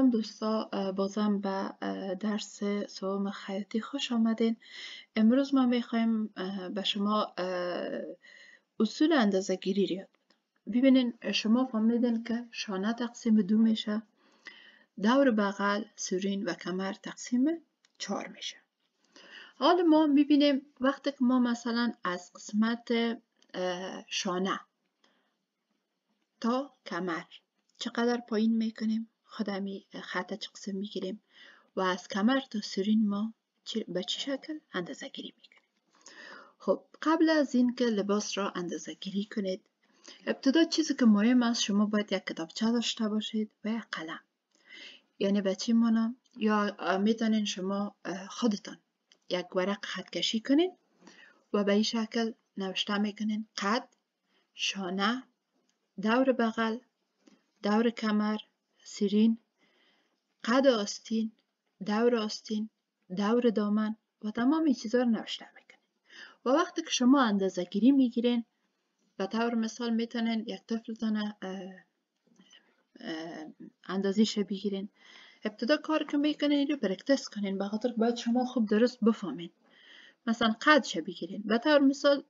سلام دوستا بازم به درس سوم خیاطی خوش آمدین امروز ما میخوایم به شما اصول اندازه گیری رو ببینین شما فهمیدین که شانه تقسیم دو میشه دور بغل سرین و کمر تقسیم چهار میشه حال ما میبینیم وقتی که ما مثلا از قسمت شانه تا کمر چقدر پایین میکنیم خودامی خط قسم میگیریم و از کمر تا سرین ما به چی شکل اندازه گیری میکنیم خب قبل از اینکه لباس را اندازه گیری کنید ابتدا چیزی که مهم است شما باید یک کتابچه داشته باشید و یک قلم یعنی چی مانا یا میتونین شما خودتان یک ورق خط کشی کنین و به این شکل نوشته میکنین قد شانه دور بغل دور کمر سیرین قد آستین دور آستین دور دامن و تمام این چیزها رو نوشته میکنه و وقتی که شما اندازه گیری میگیرین به طور مثال میتونین یک طفلتان شو بگیرین ابتدا کار که میکنین رو پرکتس کنین بخاطر خاطر باید شما خوب درست بفهمین مثلا شو بگیرین به طور مثال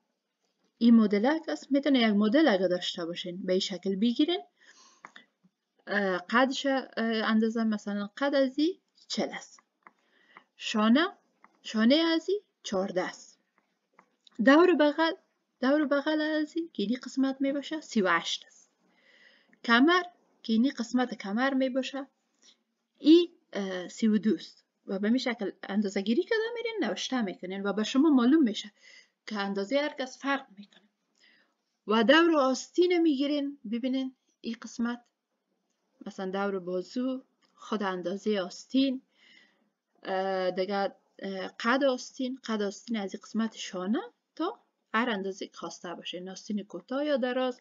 این مدلک هست، میتونه یک مدلک داشته باشین به این شکل بگیرین قدش اندازه مثلا قد ازی چل است شانه شانه ازی چارده است دور بغل دور بغل ازی که اینی قسمت می باشه سی و هشت است کمر که اینی قسمت کمر می باشه ای سی و دوست و به می شکل اندازه گیری که میرین نوشته میکنین و به شما معلوم میشه که اندازه هر کس فرق میکنه و دور آستین میگیرین ببینین این قسمت مثلا دور بازو خود اندازه آستین دیگه قد آستین قد آستین از قسمت شانه تا هر اندازه خواسته باشه ناستین کوتاه یا دراز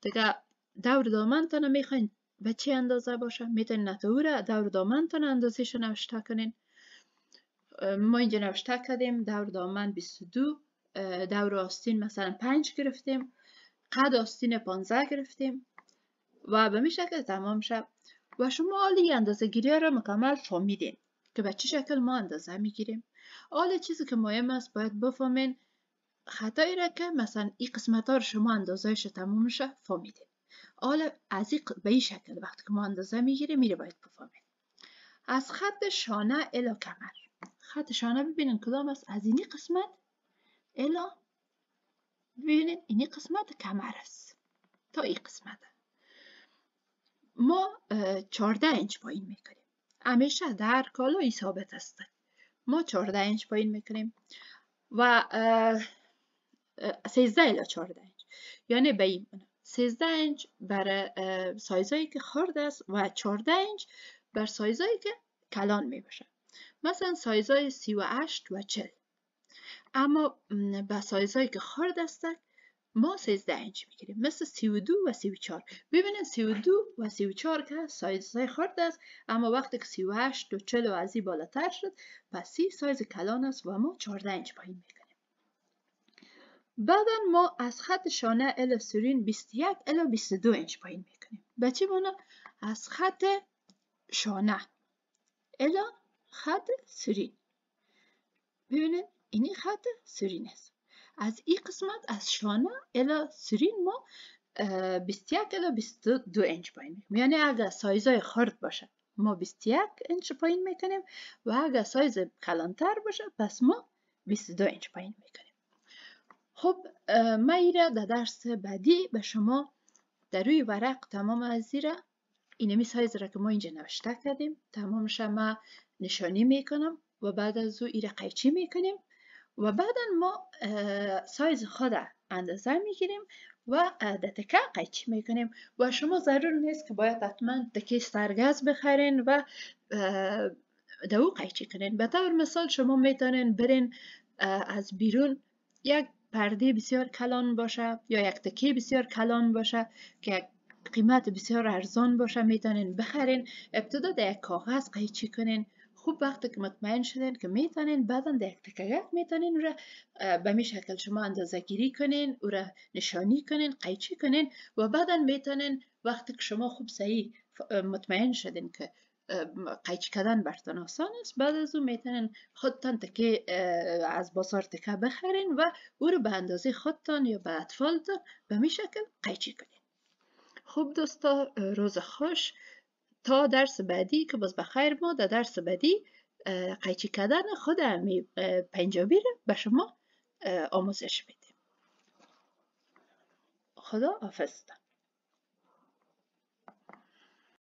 دیگه دور تانه میخواین به چه اندازه باشه میتونین نتوره دور اندازه شو نوشته کنین ما اینجا نوشته کردیم دور دامن 22 دور آستین مثلا 5 گرفتیم قد آستین 15 گرفتیم و به می شکل تمام شد و شما آلی اندازه گیری را مکمل فهمیدین که به چه شکل ما اندازه می گیریم چیزی که مهم است باید بفهمین خطایی را که مثلا این قسمت ها شما اندازهش تمام شد فهمیدین آل از این به این شکل وقتی که ما اندازه می گیریم میره باید بفهمین از خط شانه الا کمر خط شانه ببینین کدام است از اینی قسمت الا ببینین اینی قسمت کمر است تا این قسمت ما 14 اینچ پایین میکنیم همیشه در کالایی ثابت است ما 14 اینچ پایین میکنیم و 13 الی 14 اینچ یعنی به این 13 اینچ بر سایزایی که خرد است و 14 اینچ بر سایزایی که کلان می باشه مثلا سایزای 38 و 40 اما به سایزایی که خرد است ما 13 اینچ میگیریم مثل 32 و 34 ببینید 32 و 34 که سایز های خرد است اما وقتی که 38 و 40 و از این بالاتر شد پس سی سایز کلان است و ما 14 اینچ پایین میکنیم بعدا ما از خط شانه ال سرین 21 ال 22 اینچ پایین میکنیم بچه از خط شانه ال خط سرین ببینید اینی خط سرین است از این قسمت از شانه الا سرین ما 21 الی 22 انچ پایین میکنیم یعنی اگر های خرد باشه ما 21 انچ پایین میکنیم و اگر سایز کلانتر باشه پس ما 22 انچ پایین میکنیم خب ما ایره در درس بعدی به شما در روی ورق تمام از زیره سایز را که ما اینجا نوشته کردیم تمامش ما نشانی میکنم و بعد از او ایره قیچی میکنیم و بعدا ما سایز خود اندازه میگیریم و در تکه قیچی میکنیم و شما ضرور نیست که باید حتما تکه سرگز بخرین و در او قیچی کنین به طور مثال شما میتونین برین از بیرون یک پرده بسیار کلان باشه یا یک تکه بسیار کلان باشه که قیمت بسیار ارزان باشه میتونین بخرین ابتدا در یک کاغذ قیچی کنین خوب وقتی که مطمئن شدین که میتونین بعدا در یک میتونین را به می شکل شما اندازه گیری کنین او را نشانی کنین قیچی کنین و بعدا میتونین وقتی که شما خوب صحیح مطمئن شدین که قیچ کردن برتان آسان است بعد از او میتونین خودتان تکه از بازار تکه بخرین و او رو به اندازه خودتان یا به اطفالتان به می شکل قیچی کنین خوب دوستا روز خوش تا درس بعدی که باز بخیر ما در درس بعدی قیچی کردن خود امی پنجابی رو به شما آموزش میدیم خدا حافظتان